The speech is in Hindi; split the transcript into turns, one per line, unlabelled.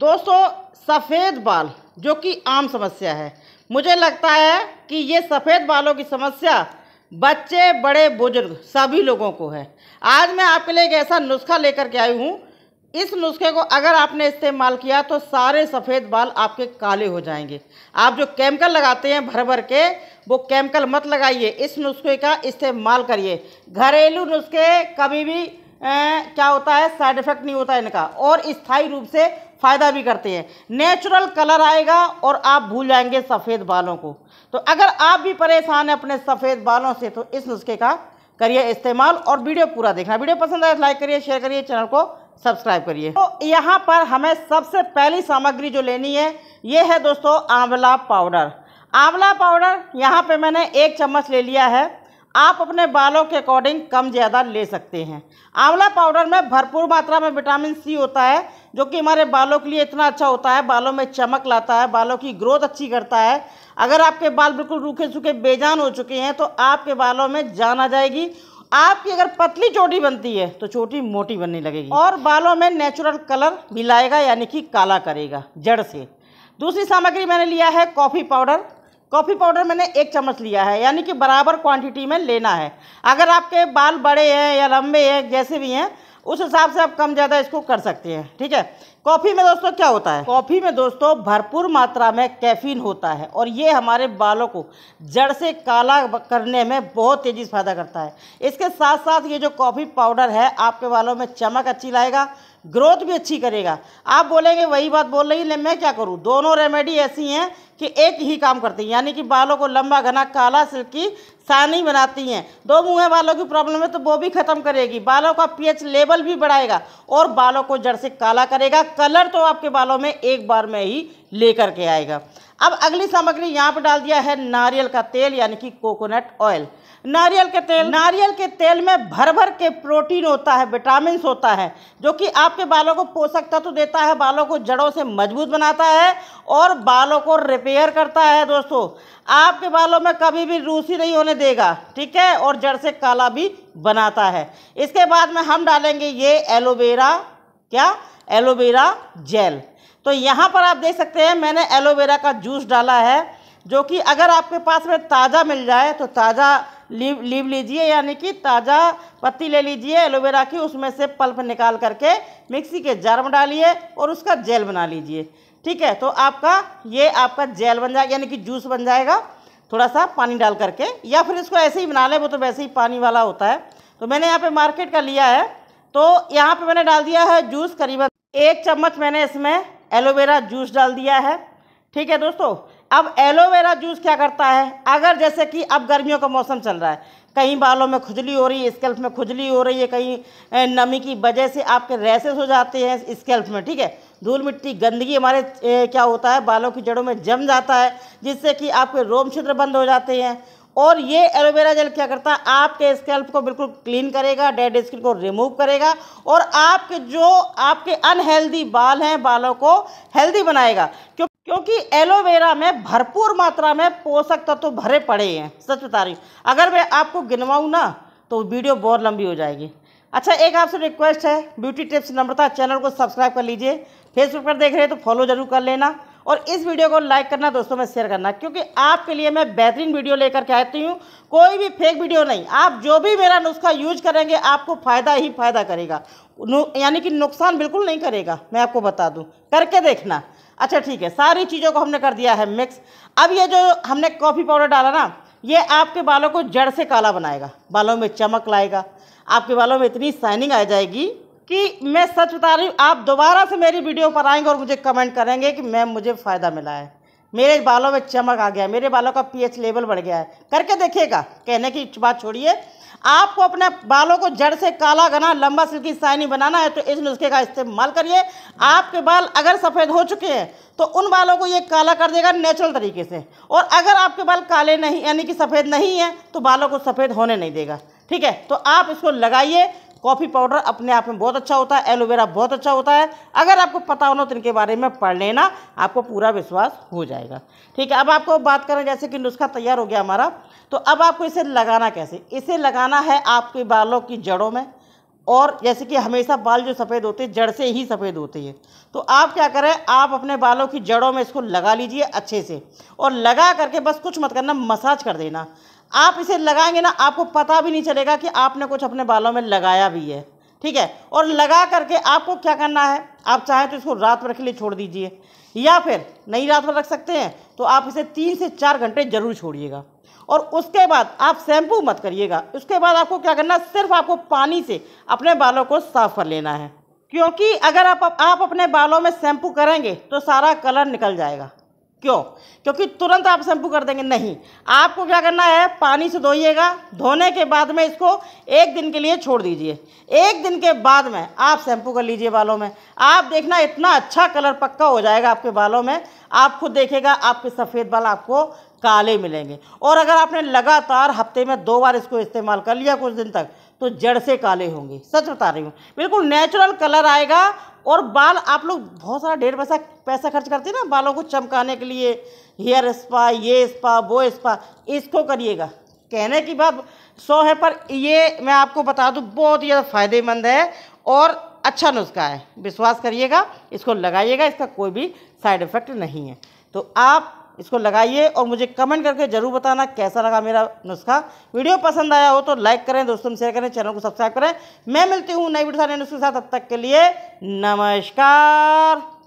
दोस्तों सफ़ेद बाल जो कि आम समस्या है मुझे लगता है कि ये सफ़ेद बालों की समस्या बच्चे बड़े बुजुर्ग सभी लोगों को है आज मैं आपके लिए एक ऐसा नुस्खा लेकर के आई हूँ इस नुस्खे को अगर आपने इस्तेमाल किया तो सारे सफ़ेद बाल आपके काले हो जाएंगे आप जो केमिकल लगाते हैं भर भर के वो केमिकल मत लगाइए इस नुस्खे का इस्तेमाल करिए घरेलू नुस्खे कभी भी ए, क्या होता है साइड इफ़ेक्ट नहीं होता है इनका और स्थायी रूप से फ़ायदा भी करते हैं नेचुरल कलर आएगा और आप भूल जाएंगे सफ़ेद बालों को तो अगर आप भी परेशान हैं अपने सफ़ेद बालों से तो इस नुस्खे का करिए इस्तेमाल और वीडियो पूरा देखना वीडियो पसंद आए लाइक तो करिए शेयर करिए चैनल को सब्सक्राइब करिए तो यहाँ पर हमें सबसे पहली सामग्री जो लेनी है ये है दोस्तों आंवला पाउडर आंवला पाउडर यहाँ पे मैंने एक चम्मच ले लिया है आप अपने बालों के अकॉर्डिंग कम ज़्यादा ले सकते हैं आंवला पाउडर में भरपूर मात्रा में विटामिन सी होता है जो कि हमारे बालों के लिए इतना अच्छा होता है बालों में चमक लाता है बालों की ग्रोथ अच्छी करता है अगर आपके बाल बिल्कुल रूखे सूखे बेजान हो चुके हैं तो आपके बालों में जान आ जाएगी आपकी अगर पतली चोटी बनती है तो चोटी मोटी बनने लगेगी और बालों में नेचुरल कलर मिलाएगा यानी कि काला करेगा जड़ से दूसरी सामग्री मैंने लिया है कॉफ़ी पाउडर कॉफ़ी पाउडर मैंने एक चम्मच लिया है यानी कि बराबर क्वांटिटी में लेना है अगर आपके बाल बड़े हैं या लंबे हैं जैसे भी हैं उस हिसाब से आप कम ज़्यादा इसको कर सकते हैं ठीक है कॉफ़ी में दोस्तों क्या होता है कॉफ़ी में दोस्तों भरपूर मात्रा में कैफीन होता है और ये हमारे बालों को जड़ से काला करने में बहुत तेज़ी से फायदा करता है इसके साथ साथ ये जो कॉफ़ी पाउडर है आपके बालों में चमक अच्छी लाएगा ग्रोथ भी अच्छी करेगा आप बोलेंगे वही बात बोल रही है मैं क्या करूँ दोनों रेमेडी ऐसी हैं कि एक ही काम करती हैं यानी कि बालों को लंबा घना काला सिल्की सानी बनाती हैं दो मुँह बालों की प्रॉब्लम है तो वो भी ख़त्म करेगी बालों का पीएच लेवल भी बढ़ाएगा और बालों को जड़ से काला करेगा कलर तो आपके बालों में एक बार में ही ले करके आएगा अब अगली सामग्री यहाँ पर डाल दिया है नारियल का तेल यानी कि कोकोनट ऑयल नारियल के तेल नारियल के तेल में भर भर के प्रोटीन होता है विटामिन होता है जो कि आपके बालों को पोषक तत्व तो देता है बालों को जड़ों से मजबूत बनाता है और बालों को रिपेयर करता है दोस्तों आपके बालों में कभी भी रूसी नहीं होने देगा ठीक है और जड़ से काला भी बनाता है इसके बाद में हम डालेंगे ये एलोवेरा क्या एलोवेरा जेल तो यहाँ पर आप देख सकते हैं मैंने एलोवेरा का जूस डाला है जो कि अगर आपके पास में ताज़ा मिल जाए तो ताज़ा लीव लीव लीजिए यानी कि ताज़ा पत्ती ले लीजिए एलोवेरा की उसमें से पल्प निकाल करके मिक्सी के जार में डालिए और उसका जेल बना लीजिए ठीक है तो आपका ये आपका जेल बन जाएगा यानी कि जूस बन जाएगा थोड़ा सा पानी डाल करके या फिर इसको ऐसे ही बना ले वो तो वैसे ही पानी वाला होता है तो मैंने यहाँ पर मार्केट का लिया है तो यहाँ पर मैंने डाल दिया है जूस करीबन एक चम्मच मैंने इसमें एलोवेरा जूस डाल दिया है ठीक है दोस्तों अब एलोवेरा जूस क्या करता है अगर जैसे कि अब गर्मियों का मौसम चल रहा है कहीं बालों में खुजली हो रही है स्केल्फ में खुजली हो रही है कहीं नमी की वजह से आपके रैसेस हो जाते हैं स्केल्फ में ठीक है धूल मिट्टी गंदगी हमारे क्या होता है बालों की जड़ों में जम जाता है जिससे कि आपके रोम छिद्र बंद हो जाते हैं और ये एलोवेरा जेल क्या करता है आपके स्केल्फ को बिल्कुल क्लीन करेगा डेड स्किन को रिमूव करेगा और आपके जो आपके अनहेल्दी बाल हैं बालों को हेल्दी बनाएगा क्यों क्योंकि एलोवेरा में भरपूर मात्रा में पोषक तत्व तो भरे पड़े हैं सच बता रही हूँ अगर मैं आपको गिनवाऊँ ना तो वीडियो बहुत लंबी हो जाएगी अच्छा एक आपसे रिक्वेस्ट है ब्यूटी टिप्स नम्रता चैनल को सब्सक्राइब कर लीजिए फेसबुक पर देख रहे हैं तो फॉलो जरूर कर लेना और इस वीडियो को लाइक करना दोस्तों में शेयर करना क्योंकि आपके लिए मैं बेहतरीन वीडियो लेकर के आती हूँ कोई भी फेक वीडियो नहीं आप जो भी मेरा नुस्खा यूज करेंगे आपको फ़ायदा ही फ़ायदा करेगा यानी कि नुकसान बिल्कुल नहीं करेगा मैं आपको बता दूँ करके देखना अच्छा ठीक है सारी चीज़ों को हमने कर दिया है मिक्स अब ये जो हमने कॉफ़ी पाउडर डाला ना ये आपके बालों को जड़ से काला बनाएगा बालों में चमक लाएगा आपके बालों में इतनी शाइनिंग आ जाएगी कि मैं सच बता रही हूँ आप दोबारा से मेरी वीडियो पर आएंगे और मुझे कमेंट करेंगे कि मैम मुझे फ़ायदा मिला है मेरे बालों में चमक आ गया मेरे बालों का पीएच लेवल बढ़ गया है करके देखिएगा कहने की बात छोड़िए आपको अपने बालों को जड़ से काला घना लंबा सिल्की साइनी बनाना है तो इस नुस्खे का इस्तेमाल करिए आपके बाल अगर सफ़ेद हो चुके हैं तो उन बालों को ये काला कर देगा नेचुरल तरीके से और अगर आपके बाल काले नहीं यानी कि सफ़ेद नहीं है तो बालों को सफ़ेद होने नहीं देगा ठीक है तो आप इसको लगाइए कॉफ़ी पाउडर अपने आप में बहुत अच्छा होता है एलोवेरा बहुत अच्छा होता है अगर आपको पता होना तो इनके बारे में पढ़ लेना आपको पूरा विश्वास हो जाएगा ठीक है अब आपको बात करें जैसे कि नुस्खा तैयार हो गया हमारा तो अब आपको इसे लगाना कैसे इसे लगाना है आपके बालों की जड़ों में और जैसे कि हमेशा बाल जो सफ़ेद होते हैं जड़ से ही सफ़ेद होते हैं तो आप क्या करें आप अपने बालों की जड़ों में इसको लगा लीजिए अच्छे से और लगा करके बस कुछ मत करना मसाज कर देना आप इसे लगाएंगे ना आपको पता भी नहीं चलेगा कि आपने कुछ अपने बालों में लगाया भी है ठीक है और लगा करके आपको क्या करना है आप चाहें तो इसको रात भर के लिए छोड़ दीजिए या फिर नहीं रात भर रख सकते हैं तो आप इसे तीन से चार घंटे जरूर छोड़िएगा और उसके बाद आप शैम्पू मत करिएगा उसके बाद आपको क्या करना सिर्फ आपको पानी से अपने बालों को साफ कर लेना है क्योंकि अगर आप आप अपने बालों में शैम्पू करेंगे तो सारा कलर निकल जाएगा क्यों क्योंकि तुरंत आप शैम्पू कर देंगे नहीं आपको क्या करना है पानी से धोइएगा धोने के बाद में इसको एक दिन के लिए छोड़ दीजिए एक दिन के बाद में आप शैम्पू कर लीजिए बालों में आप देखना इतना अच्छा कलर पक्का हो जाएगा आपके बालों में आप खुद देखेगा आपके सफ़ेद बाल आपको काले मिलेंगे और अगर आपने लगातार हफ्ते में दो बार इसको इस्तेमाल कर लिया कुछ दिन तक तो जड़ से काले होंगे सच बता रही हूँ बिल्कुल नेचुरल कलर आएगा और बाल आप लोग बहुत सारा डेढ़ पैसा पैसा खर्च करते हैं ना बालों को चमकाने के लिए हेयर स्पा ये स्पा वो स्पा इसको करिएगा कहने की बात सौ है पर ये मैं आपको बता दूँ बहुत ही ज़्यादा फायदेमंद है और अच्छा नुस्खा है विश्वास करिएगा इसको लगाइएगा इसका कोई भी साइड इफ़ेक्ट नहीं है तो आप इसको लगाइए और मुझे कमेंट करके ज़रूर बताना कैसा लगा मेरा नुस्खा वीडियो पसंद आया हो तो लाइक करें दोस्तों शेयर करें चैनल को सब्सक्राइब करें मैं मिलती हूँ नई वीडियो सारे नुस्खे के साथ तब तक के लिए नमस्कार